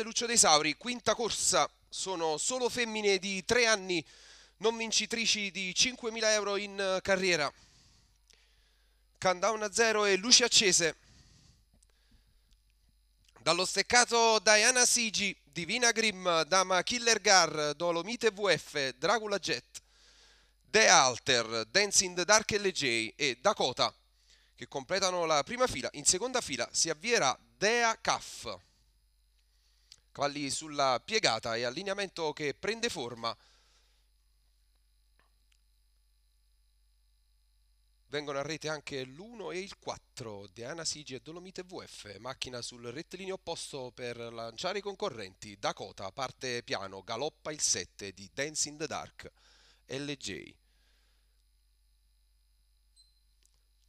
Marquez e Lucio De Sauri, quinta corsa, sono solo femmine di tre anni, non vincitrici di 5.000 euro in eh, carriera. Countdown a zero e luci accese. Dallo steccato Diana Sigi, Divina Grimm, Dama Killer Gar, Dolomite VF, Dracula Jet, The Alter, Dancing the Dark LJ e Dakota che completano la prima fila. In seconda fila si avvierà Dea Caff cavalli sulla piegata e allineamento che prende forma. Vengono a rete anche l'1 e il 4, Deana Sigi e Dolomite VF, macchina sul rettilineo opposto per lanciare i concorrenti, Dakota parte piano, galoppa il 7 di Dance in the Dark, LJ.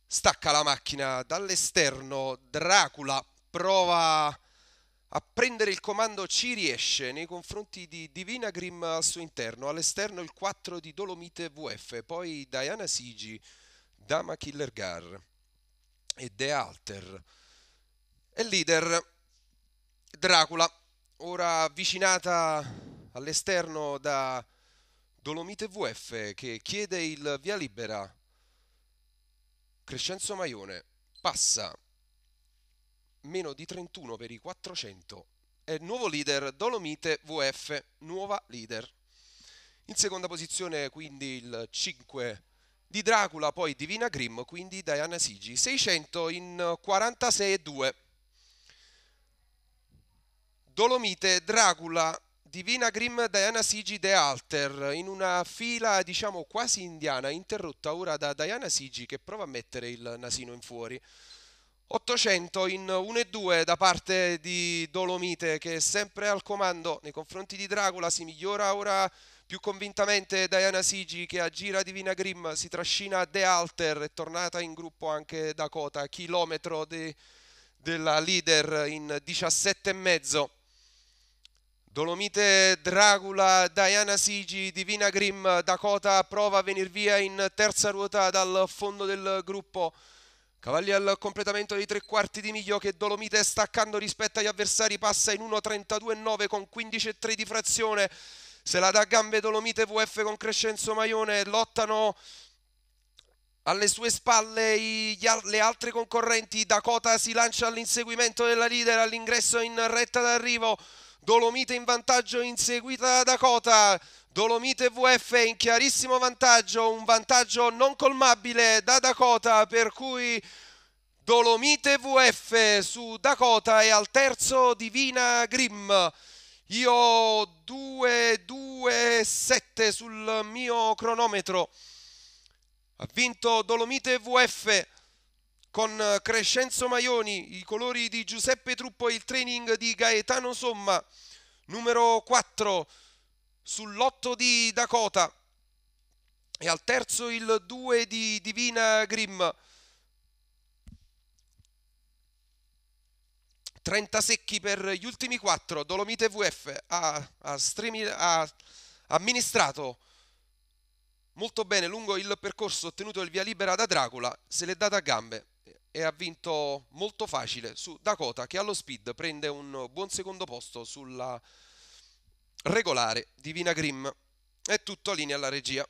Stacca la macchina dall'esterno, Dracula prova a prendere il comando ci riesce nei confronti di Divina Grim al suo interno, all'esterno il 4 di Dolomite VF, poi Diana Sigi, Dama Killer Gar e De Alter. E leader Dracula, ora avvicinata all'esterno da Dolomite VF che chiede il via libera. Crescenzo Maione passa meno di 31 per i 400. È nuovo leader Dolomite VF, nuova leader. In seconda posizione quindi il 5 di Dracula, poi Divina Grimm, quindi Diana Sigi. 600 in 46,2. Dolomite, Dracula, Divina Grimm, Diana Sigi, The Alter, in una fila diciamo quasi indiana, interrotta ora da Diana Sigi che prova a mettere il nasino in fuori. 800 in 1 e 2 da parte di Dolomite che è sempre al comando nei confronti di Dracula, si migliora ora più convintamente Diana Sigi che a gira Divina Grimm si trascina The Alter, è tornata in gruppo anche Dakota, chilometro de, della leader in 17 e mezzo. Dolomite, Dracula, Diana Sigi, Divina Grimm, Dakota prova a venire via in terza ruota dal fondo del gruppo. Cavalli al completamento dei tre quarti di miglio che Dolomite staccando rispetto agli avversari passa in 1.32.9 con 15.3 di frazione. Se la dà gambe Dolomite VF con Crescenzo Maione lottano alle sue spalle gli, le altre concorrenti. Dakota si lancia all'inseguimento della leader all'ingresso in retta d'arrivo. Dolomite in vantaggio inseguita da Dakota. Dolomite VF in chiarissimo vantaggio, un vantaggio non colmabile da Dakota per cui Dolomite VF su Dakota e al terzo Divina Grimm. Io 2-2-7 sul mio cronometro. Ha vinto Dolomite VF con eh, Crescenzo Maioni, i colori di Giuseppe Truppo e il training di Gaetano Somma, numero 4 sull'otto di Dakota e al terzo il 2 di Divina Grimm. 30 secchi per gli ultimi 4, Dolomite VF ha, ha, stream, ha amministrato molto bene lungo il percorso ottenuto il via libera da Dracula, se l'è data a gambe e ha vinto molto facile su Dakota che allo speed prende un buon secondo posto sulla regolare Divina Grimm. È tutto, linea alla regia.